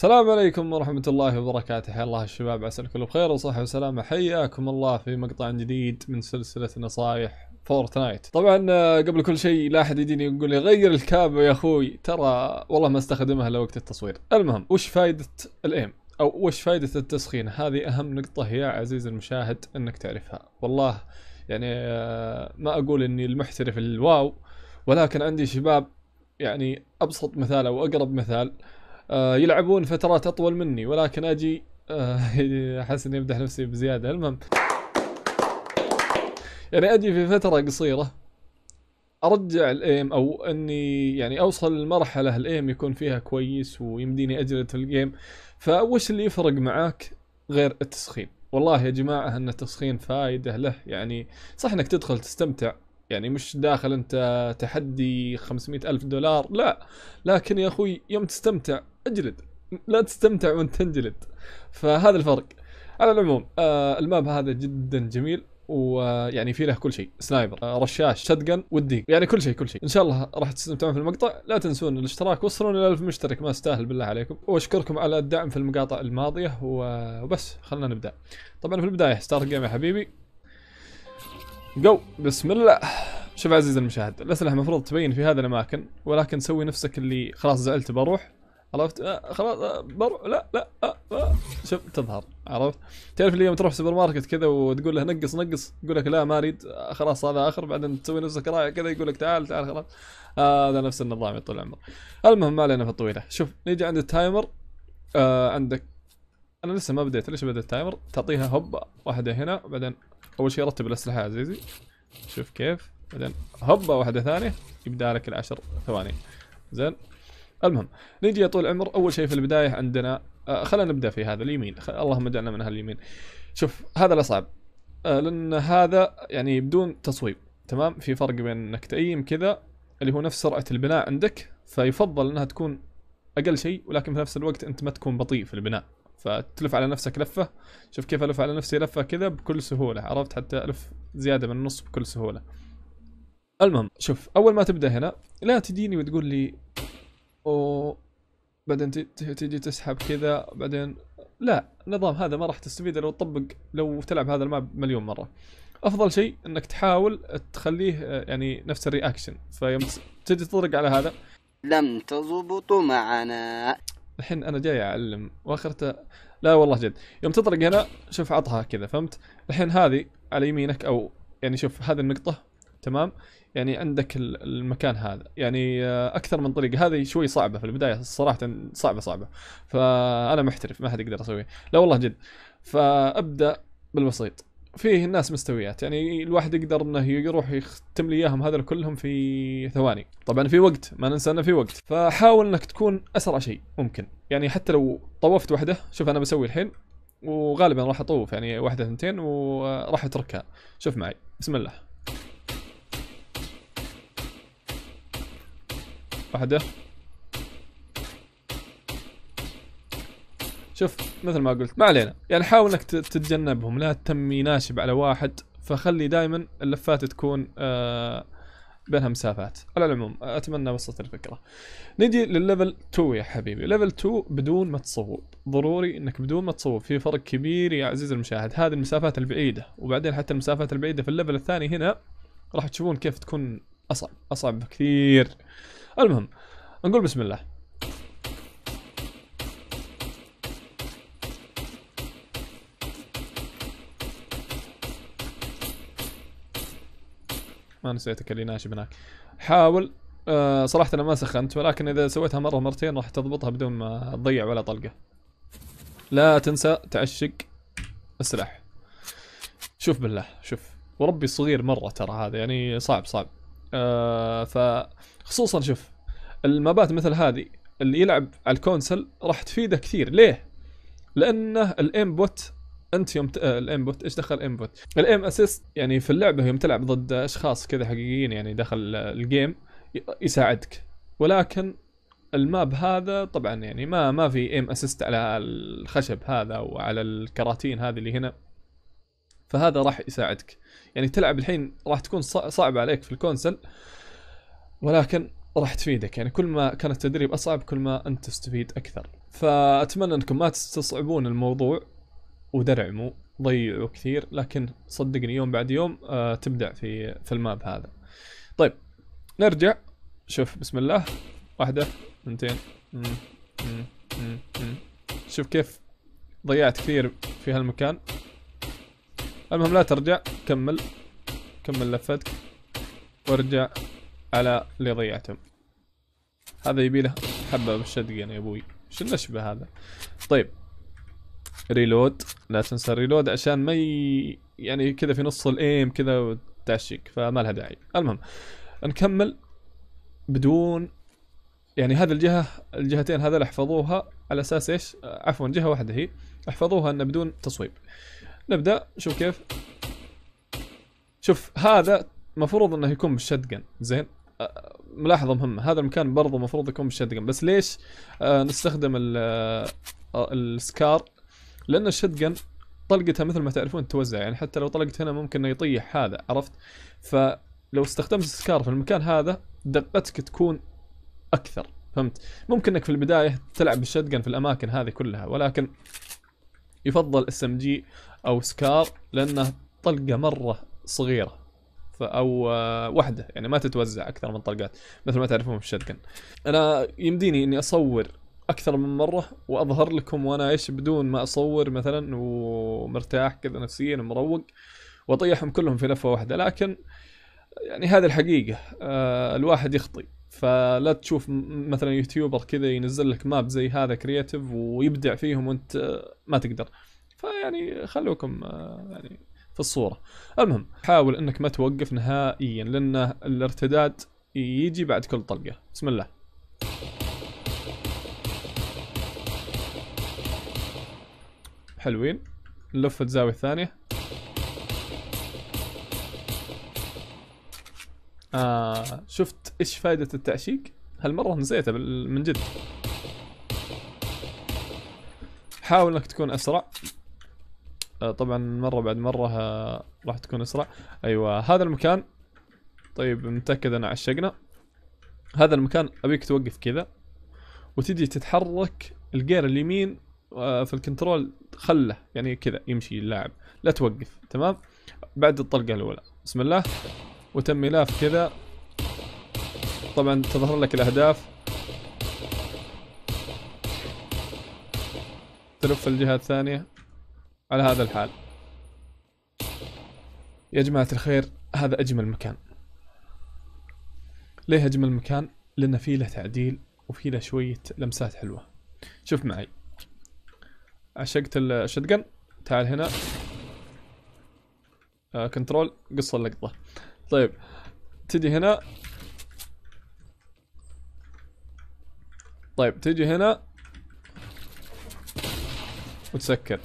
السلام عليكم ورحمة الله وبركاته حيا الله الشباب عسى الكل بخير وصحة وسلامة حياكم الله في مقطع جديد من سلسلة نصائح فورتنايت طبعا آه، قبل كل شيء لا احد يجيني يقول لي غير الكاب يا اخوي ترى والله ما استخدمها لوقت التصوير المهم وش فايدة الايم او وش فايدة التسخين هذه اهم نقطة يا عزيز المشاهد انك تعرفها والله يعني آه، ما اقول اني المحترف الواو ولكن عندي شباب يعني ابسط مثال او اقرب مثال آه، يلعبون فترات اطول مني ولكن اجي آه، احس اني امدح نفسي بزياده المهم يعني اجي في فتره قصيره ارجع الايم او اني يعني اوصل لمرحله الايم يكون فيها كويس ويمديني اجلد في الجيم فوش اللي يفرق معاك غير التسخين والله يا جماعه ان التسخين فائده له يعني صح انك تدخل تستمتع يعني مش داخل انت تحدي 500 الف دولار لا لكن يا اخوي يوم تستمتع اجلد لا تستمتع وانت تنجلد فهذا الفرق على العموم آه الماب هذا جدا جميل ويعني في له كل شيء سنايبر آه رشاش شتقن ودي يعني كل شيء كل شيء ان شاء الله راح تستمتعون في المقطع لا تنسون الاشتراك وصلون الى 1000 مشترك ما استاهل بالله عليكم واشكركم على الدعم في المقاطع الماضيه وبس خلينا نبدا طبعا في البدايه ستار جيم يا حبيبي جو بسم الله شوف عزيزي المشاهد الاسلحه المفروض تبين في هذه الاماكن ولكن سوي نفسك اللي خلاص زعلت بروح عرفت آه خلاص آه بروح لا لا آه آه شوف تظهر عرفت تعرف اللي يوم تروح سوبر ماركت كذا وتقول له نقص نقص يقول لك لا ما اريد آه خلاص هذا اخر بعدين تسوي نفسك رايح كذا يقول لك تعال تعال خلاص هذا آه نفس النظام طول العمر المهم ما علينا في الطويله شوف نيجي عند التايمر آه عندك انا لسه ما بديت ليش بدي التايمر تعطيها هوب واحده هنا وبعدين اول شيء رتب الاسلحه يا عزيزي شوف كيف بعدين هبه واحده ثانيه يبدا لك العشر ثواني زين المهم نيجي يا طول العمر اول شيء في البدايه عندنا آه خلينا نبدا في هذا اليمين خل... اللهم اجعلنا من هاليمين شوف هذا الاصعب آه لان هذا يعني بدون تصويب تمام في فرق بين انك تايم كذا اللي هو نفس سرعه البناء عندك فيفضل انها تكون اقل شيء ولكن في نفس الوقت انت ما تكون بطيء في البناء فتلف على نفسك لفة شوف كيف الف على نفسي لفة كذا بكل سهولة عرفت حتى الف زيادة من النص بكل سهولة المهم شوف اول ما تبدا هنا لا تجيني وتقول لي او بعدين تجي تسحب كذا بعدين لا النظام هذا ما راح تستفيد لو تطبق لو تلعب هذا الماب مليون مره افضل شيء انك تحاول تخليه يعني نفس الرياكشن فيوم تجي تطرق على هذا لم تزبط معنا الحين انا جاي اعلم واخرته لا والله جد يوم تطرق هنا شوف عطها كذا فهمت الحين هذه على يمينك او يعني شوف هذه النقطه تمام يعني عندك المكان هذا يعني آه، اكثر من طريقه هذه شوي صعبه في البدايه صراحه صعبه صعبه فانا محترف ما حد يقدر اسويها لا والله جد فابدا بالبسيط فيه الناس مستويات يعني الواحد يقدر انه يروح يختم لي اياهم هذول كلهم في ثواني طبعا في وقت ما ننسى انه في وقت فحاول انك تكون اسرع شيء ممكن يعني حتى لو طوفت واحده شوف انا بسوي الحين وغالبا راح اطوف يعني واحده ثنتين وراح اتركها شوف معي بسم الله واحده شوف مثل ما قلت ما علينا يعني حاول انك تتجنبهم لا تمي ناشب على واحد فخلي دائما اللفات تكون آه بينها مسافات على العموم اتمنى وصلت الفكره نجي للليفل 2 يا حبيبي ليفل 2 بدون ما تصوب ضروري انك بدون ما تصوب في فرق كبير يا عزيزي المشاهد هذه المسافات البعيده وبعدين حتى المسافات البعيده في الليفل الثاني هنا راح تشوفون كيف تكون اصعب اصعب بكثير المهم نقول بسم الله ما نسيتك اللي ناشب هناك حاول آه صراحة أنا ما سخنت ولكن إذا سويتها مرة مرتين راح تضبطها بدون ما تضيع ولا طلقة لا تنسى تعشق السلاح شوف بالله شوف وربي صغير مرة ترى هذا يعني صعب صعب آه فخصوصا خصوصا شوف المابات مثل هذه اللي يلعب على الكونسل راح تفيده كثير ليه؟ لأنه الإنبوت انت يوم آه، الانبوت ايش دخل انبوت الايم اسيست يعني في اللعبه يوم تلعب ضد اشخاص كذا حقيقيين يعني داخل الجيم يساعدك ولكن الماب هذا طبعا يعني ما ما في ايم اسيست على الخشب هذا وعلى الكراتين هذه اللي هنا فهذا راح يساعدك يعني تلعب الحين راح تكون صعبة عليك في الكونسل ولكن راح تفيدك يعني كل ما كان التدريب أصعب كل ما أنت تستفيد أكثر فأتمنى أنكم ما تستصعبون الموضوع مو ضيعوا كثير لكن صدقني يوم بعد يوم آه تبدع في في الماب هذا طيب نرجع شوف بسم الله واحدة اثنتين شوف كيف ضيعت كثير في هالمكان المهم لا ترجع كمل كمل لفتك وارجع على اللي ضيعتهم هذا يبي له حبة بالشدقين يا ابوي شو النشبة هذا طيب ريلود لا تنسى الريلود عشان ما ي... يعني كذا في نص الايم كذا تعشيك فما لها داعي المهم نكمل بدون يعني هذه الجهة الجهتين هذا احفظوها على اساس ايش عفوا جهة واحدة هي احفظوها انه بدون تصويب نبدأ شوف كيف شوف هذا مفروض انه يكون بالشدقن زين ملاحظة مهمة هذا المكان برضو مفروض يكون بالشدقن بس ليش آه، نستخدم آه، السكار لان الشوت جن طلقتها مثل ما تعرفون تتوزع يعني حتى لو طلقت هنا ممكن انه يطيح هذا عرفت فلو استخدمت سكار في المكان هذا دقتك تكون اكثر فهمت ممكن انك في البدايه تلعب بالشتجن في الاماكن هذه كلها ولكن يفضل اس ام جي او سكار لانه طلقه مره صغيره او آه، واحده يعني ما تتوزع اكثر من طلقات مثل ما تعرفون في الشتجن انا يمديني اني اصور اكثر من مره واظهر لكم وانا ايش بدون ما اصور مثلا ومرتاح كذا نفسيا ومروق واطيحهم كلهم في لفه واحده لكن يعني هذه الحقيقه آه الواحد يخطي فلا تشوف مثلا يوتيوبر كذا ينزل لك ماب زي هذا كرياتيف ويبدع فيهم وانت ما تقدر فيعني خلوكم آه، يعني في الصوره المهم حاول انك ما توقف نهائيا لان الارتداد يجي بعد كل طلقه بسم الله حلوين نلف الزاوية الثانية آه شفت ايش فائدة التعشيق هالمرة نسيتها من جد حاول انك تكون اسرع آه طبعا مرة بعد مرة آه، راح تكون اسرع ايوه هذا المكان طيب متأكد ان عشقنا هذا المكان ابيك توقف كذا وتجي تتحرك الجير اليمين آه، في الكنترول خله يعني كذا يمشي اللاعب لا توقف تمام بعد الطلقه الاولى بسم الله وتم ملف كذا طبعا تظهر لك الاهداف تلف الجهه الثانيه على هذا الحال يا جماعه الخير هذا اجمل مكان ليه اجمل مكان لان فيه له تعديل وفيه له شويه لمسات حلوه شوف معي عشقت الشوت تعال هنا آه كنترول قص اللقطه طيب تجي هنا طيب تجي هنا وتسكر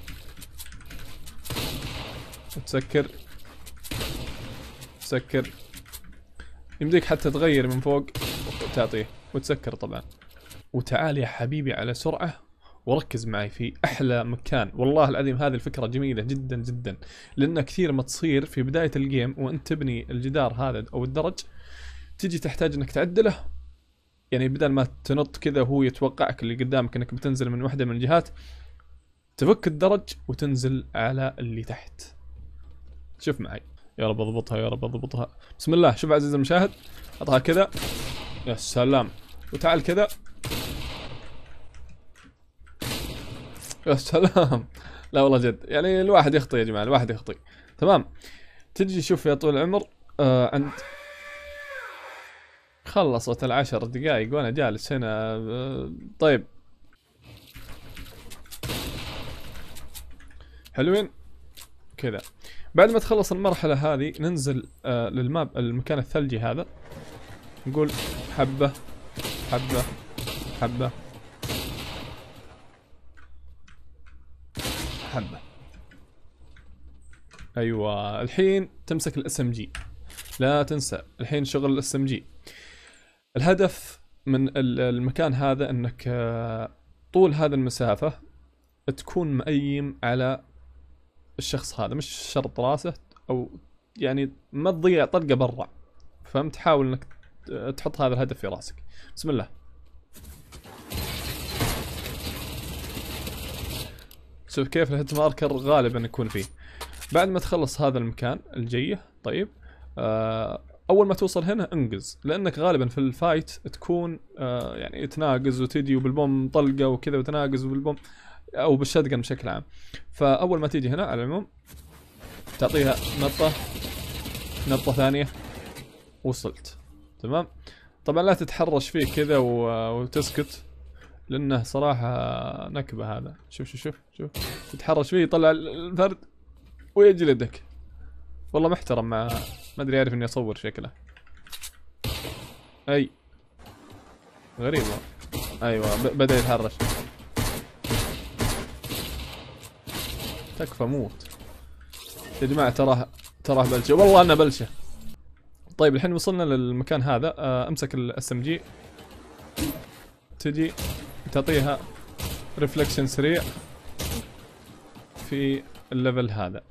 وتسكر تسكر يمديك حتى تغير من فوق وتعطيه وتسكر طبعا وتعال يا حبيبي على سرعة وركز معي في احلى مكان والله العظيم هذه الفكره جميله جدا جدا لان كثير ما تصير في بدايه الجيم وانت تبني الجدار هذا او الدرج تجي تحتاج انك تعدله يعني بدل ما تنط كذا وهو يتوقعك اللي قدامك انك بتنزل من واحده من الجهات تفك الدرج وتنزل على اللي تحت شوف معي يا رب اضبطها يا رب اضبطها بسم الله شوف عزيزي المشاهد اعطها كذا يا سلام وتعال كذا يا سلام لا والله جد يعني الواحد يخطي يا جماعه الواحد يخطي تمام تجي شوف يا طول العمر آه عند خلصت العشر دقائق وانا جالس هنا آه طيب حلوين كذا بعد ما تخلص المرحلة هذه ننزل آه للماب المكان الثلجي هذا نقول حبة حبة حبة حبه ايوه الحين تمسك الاس ام جي لا تنسى الحين شغل الاس ام جي الهدف من المكان هذا انك آه، طول هذه المسافة تكون مأيم على الشخص هذا مش شرط راسه او يعني ما تضيع طلقة برا فهمت حاول انك آه، تحط هذا الهدف في راسك بسم الله شوف كيف الهيد ماركر غالبا يكون فيه بعد ما تخلص هذا المكان الجيه طيب آه، اول ما توصل هنا انقز لانك غالبا في الفايت تكون آه، يعني تناقز وتجي وبالبوم طلقه وكذا وتناقز وبالبوم او بالشدقن بشكل عام فاول ما تيجي هنا على العموم تعطيها نطه نطه ثانيه وصلت تمام طبعا لا تتحرش فيه كذا آه، وتسكت لانه صراحه نكبه هذا شوف شوف شوف شوف يتحرش فيه يطلع الفرد ويجلدك والله محترم ما ادري عارف اني اصور شكله اي غريب ايوه بدا يتحرش تكفى موت يا جماعه تراه تراه بلشه والله انا بلشه طيب الحين وصلنا للمكان هذا آه، امسك الاس ام جي تجي تعطيها ريفلكشن سريع في الليفل هذا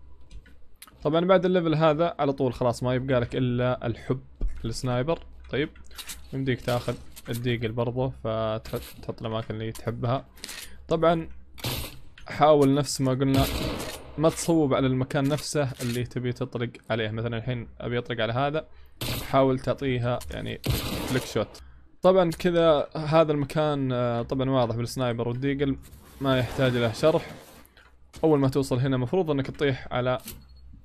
طبعا بعد الليفل هذا على طول خلاص ما يبقى لك الا الحب السنايبر طيب يمديك تاخذ الديجل برضه فتحط الاماكن اللي تحبها طبعا حاول نفس ما قلنا ما تصوب على المكان نفسه اللي تبي تطرق عليه مثلا الحين ابي اطرق على هذا حاول تعطيها يعني فليك شوت طبعا كذا هذا المكان آه، طبعا واضح بالسنايبر والديجل ما يحتاج له شرح اول ما توصل هنا مفروض انك تطيح على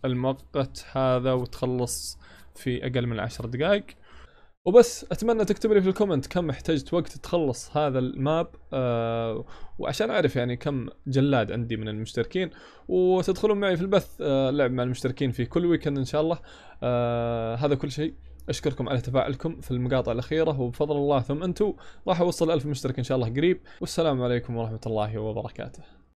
المؤقت هذا وتخلص في اقل من عشر دقائق وبس اتمنى تكتب لي في الكومنت كم احتجت وقت تخلص هذا الماب آه وعشان اعرف يعني كم جلاد عندي من المشتركين وتدخلون معي في البث آه لعب مع المشتركين في كل ويكند ان شاء الله آه هذا كل شيء اشكركم على تفاعلكم في المقاطع الاخيره وبفضل الله ثم انتم راح اوصل 1000 مشترك ان شاء الله قريب والسلام عليكم ورحمه الله وبركاته